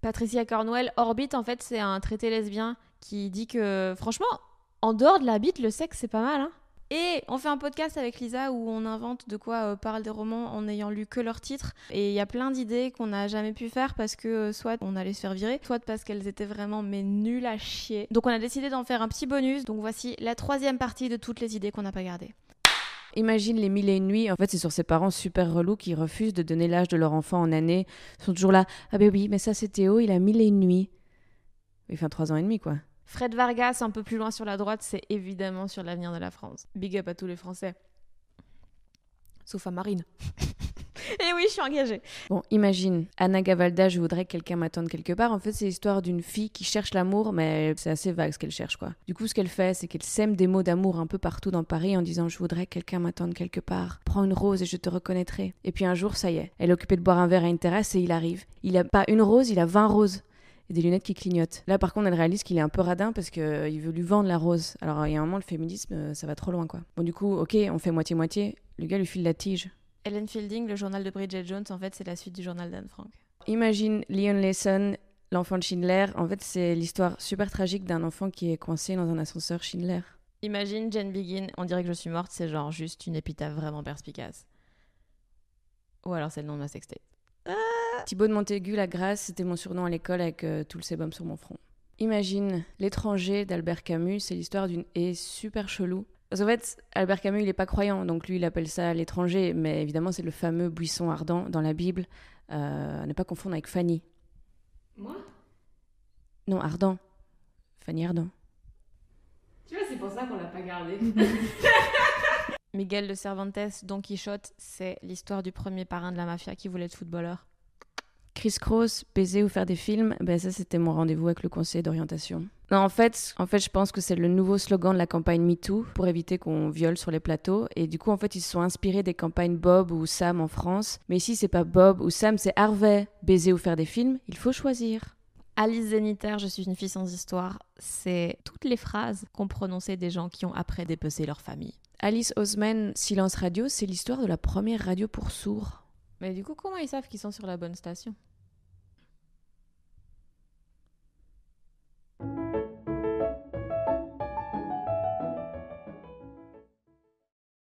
Patricia Cornwell, Orbit, en fait, c'est un traité lesbien qui dit que, franchement, en dehors de la bite, le sexe, c'est pas mal. Hein. et on fait un podcast avec Lisa où on invente de quoi euh, parle des romans en n'ayant lu que leurs titres. Et il y a plein d'idées qu'on n'a jamais pu faire parce que euh, soit on allait se faire virer, soit parce qu'elles étaient vraiment mais nulles à chier. Donc on a décidé d'en faire un petit bonus. Donc voici la troisième partie de toutes les idées qu'on n'a pas gardées. Imagine les mille et une nuits. En fait, c'est sur ces parents super relous qui refusent de donner l'âge de leur enfant en année. Ils sont toujours là. Ah ben oui, mais ça c'est Théo, il a mille et une nuits. Il fait trois ans et demi, quoi. Fred Vargas, un peu plus loin sur la droite, c'est évidemment sur l'avenir de la France. Big up à tous les Français. Sauf à Marine. oui, je suis engagée. Bon, imagine, Anna Gavalda, je voudrais quelqu'un m'attende quelque part. En fait, c'est l'histoire d'une fille qui cherche l'amour, mais c'est assez vague ce qu'elle cherche, quoi. Du coup, ce qu'elle fait, c'est qu'elle sème des mots d'amour un peu partout dans Paris en disant Je voudrais quelqu'un m'attende quelque part. Prends une rose et je te reconnaîtrai. Et puis un jour, ça y est, elle est occupée de boire un verre à une terrasse et il arrive. Il a pas une rose, il a 20 roses et des lunettes qui clignotent. Là, par contre, elle réalise qu'il est un peu radin parce qu'il euh, veut lui vendre la rose. Alors, il y a un moment, le féminisme, euh, ça va trop loin, quoi. Bon, du coup, ok, on fait moitié-moitié. Le gars lui file la tige. Ellen Fielding, le journal de Bridget Jones, en fait, c'est la suite du journal d'Anne Frank. Imagine Leon Lesson, l'enfant de Schindler. En fait, c'est l'histoire super tragique d'un enfant qui est coincé dans un ascenseur Schindler. Imagine Jane Begin, on dirait que je suis morte, c'est genre juste une épitaphe vraiment perspicace. Ou alors c'est le nom de ma sextape. Ah Thibaut de Montaigu, la grâce, c'était mon surnom à l'école avec euh, tous tout le sébum sur mon front. Imagine L'étranger d'Albert Camus, c'est l'histoire d'une haie super chelou parce fait, Albert Camus, il n'est pas croyant, donc lui, il appelle ça l'étranger, mais évidemment, c'est le fameux buisson ardent dans la Bible, euh, ne pas confondre avec Fanny. Moi Non, ardent. Fanny Ardent. Tu vois, c'est pour ça qu'on l'a pas gardé. Miguel de Cervantes, Don Quichotte, c'est l'histoire du premier parrain de la mafia qui voulait être footballeur. Chris Cross, baiser ou faire des films, ben ça c'était mon rendez-vous avec le conseil d'orientation. Non, en fait, en fait, je pense que c'est le nouveau slogan de la campagne MeToo pour éviter qu'on viole sur les plateaux. Et du coup, en fait, ils se sont inspirés des campagnes Bob ou Sam en France. Mais ici, c'est pas Bob ou Sam, c'est Harvey. Baiser ou faire des films, il faut choisir. Alice Zénitaire, je suis une fille sans histoire. C'est toutes les phrases qu'ont prononcées des gens qui ont après dépecé leur famille. Alice Osman, Silence Radio, c'est l'histoire de la première radio pour sourds. Mais du coup, comment ils savent qu'ils sont sur la bonne station